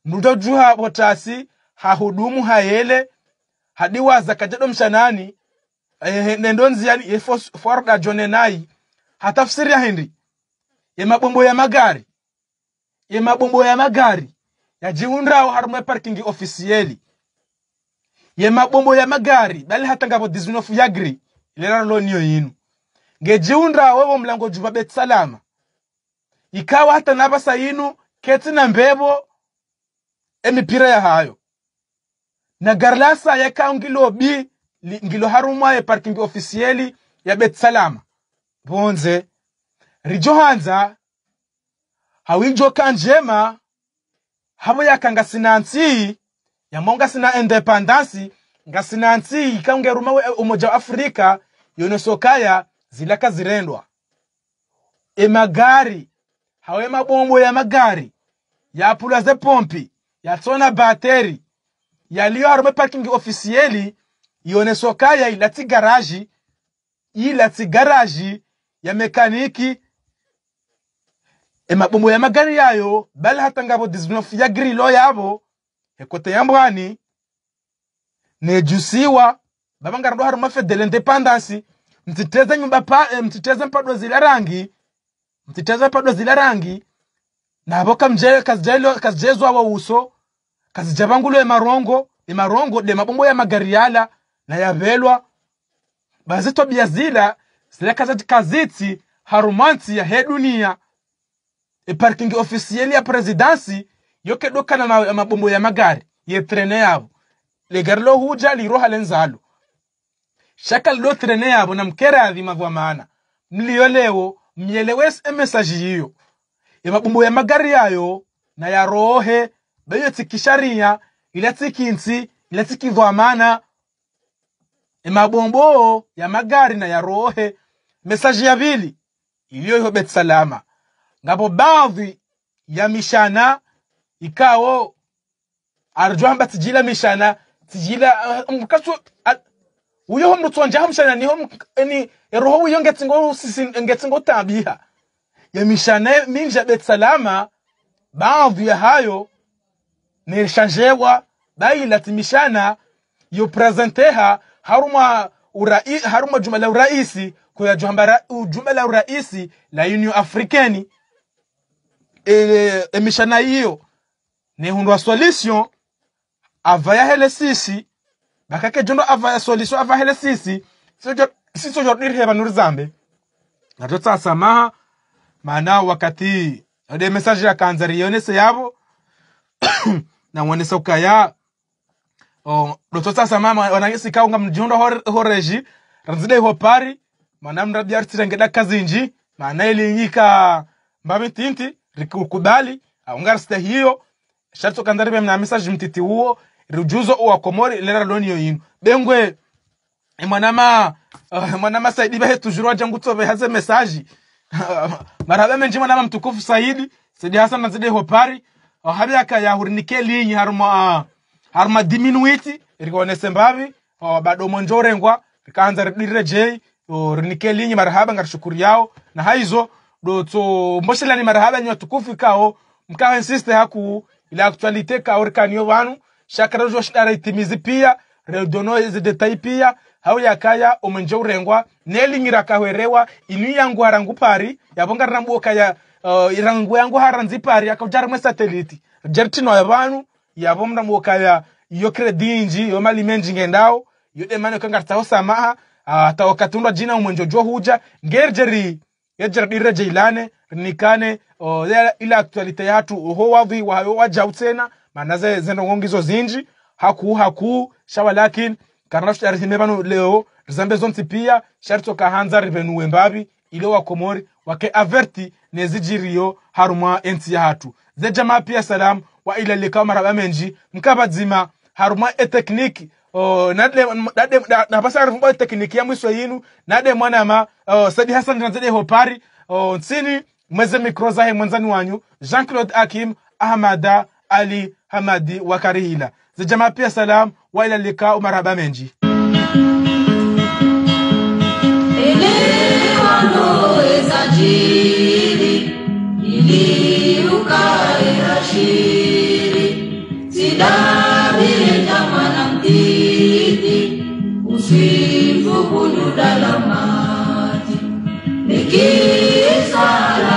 Speaker 1: mrutojuha apo tasi hahudumu hayele hadiwaza kajedo mshanani eh, nendo nziyani yeforda jone nayi hatafsiria hindi ye mabombo ya magari ye mabombo ya magari yajiundrawo harume parking ofisieli ye mabombo ya magari bali hatangapo disinofu yagri ileraralo niyo yinu ngejiundrawo wewo mlango juba bet ikawa hata navasayinu na mbebo emipira ya hayo na garlasa yakao ngilo bi ngilo harumwa ye parking ofisieli ya betsalama vonze rijo hanza hawijo kanjema havo yakanga sinansi ya monga sina independansi ngasinansi ikangeruma e, umoja wa afrika yonosokaya zilaka zirendwa emagari hawe mabombo ya magari ya pula ze pompi ya yatsona bateri yaliyo arume parking ofisieli ionesokaya ilati garaji ilati garaji ya mekaniki e mabombo ya magari yayo bali hata ngabo dizinofu ya grilo yabo hekote ya mbwani nejusiwa babangara ndo haruma fedele ndepandansi mtiteze nyumba pa e, mtiteze mpadwa zile rangi mtiteza padwa zila rangi navo kazijezwa wauso kazijavangulo emarongo emarongo de mabombo ya magari yala na yavelwa bazi tobia zila zila kazati kazitsi harumansi ya he dunia eparking ofisieli ya presidansi yokedokana na mabombo ya magari yetrene yavo legari lohuja liroha lenzalo shaka lidotrene yavo na mkeradhi mavwa maana mliyo lewo myele emesaji yiyo emabumbo ya magari yayo na ya rohe beyo tikishariya ila tikinsi ila tikidhwa emabombo ya magari na ya rohe mesaji ya vili iliyoiho salama ngapo baadhi ya mishana ikawo arjwamba tijila mishana tijila uh, mkaso uh, uyo mutsonja hamshana niho ni roho uyo ngetsingo ngetsingo tabiha yemishana minja bet salama baadhi ya hayo nishanjewa yo yopresenteha haruma urai haruma jumala uraisi kwa jumala uraisi la Union Africaine e, emishana hiyo ni hundwa solution avaya hele sisi ngakake jondo ava soliso avahele sisi sisojodiriheva nuri zambe ngatotsa samaha mana wakati ode mesaje yakanza riyonese yavo nawonesa ukaya dototsa samaha wanangisikaunga mjondo horeji ranzide hopari maana mndabyartirengeda kazinji maana ilinyika mbavitinti rikukubali aungarisite hiyo sharitokandarivya na mesaje mtiti huo rujuzo uwa komori lera loni yo yinu bengwe eh, mwanama uh, mwanama saidi bahe tujuru waje tobe haze mesaji marhaba menji mwanama mtukufu saidi saidi hasan na zidi hopari uh, eh, habi aka ya hurinike linyi haruma uh, haruma diminuiti rikone sembavi uh, bado monjore ngwa rikaanza ridire jei uh, rinike linyi marhaba ngar shukuri yao na haizo do to tso mboshelani marhaba nyo tukufu kao mkawe insiste haku ila actualite kao rikaniyo wanu, shakara jo shidaraitimizi pia redono zidetai pia hau yakaya omenje urengwa nelingira kawerewa inu yangu harangu pari yavonga rambuoka ya uh, irangu yangu haranzi pari yakajara mwe sateliti jeritino yabanu vanu yavo mrambuoka ya yo kredinji yo malimenji ngendao yo demani okangaritaho samaha uh, ah, wakatundwa jina umwenjo jo huja ngerjeri yejera dire jeilane nikane uh, oh, ila aktualite yatu uho wavi wayo wajau tsena manaze zendo ngongizo zinji haku haku shawa lakin karnafti arithime bano leo rizambe zonsi pia sharito kahanza ribenuwe mbabi ile wa komori wake averti nezijiriyo harumwa enti ya hatu ze zejamaa pia salam wa ila likawa marabamenji mkabadzima harumwa etekniki e tekniki ya mwiswa yinu nade ma sadi hasan nazede hopari nsini mweze mikroza he mwanzani wanyu jean claude akim ahmada ali hamadi wa karihila zijama pia salam wa ila liqa marhaba menji ezajiri iliuka dalamati
Speaker 2: nikisala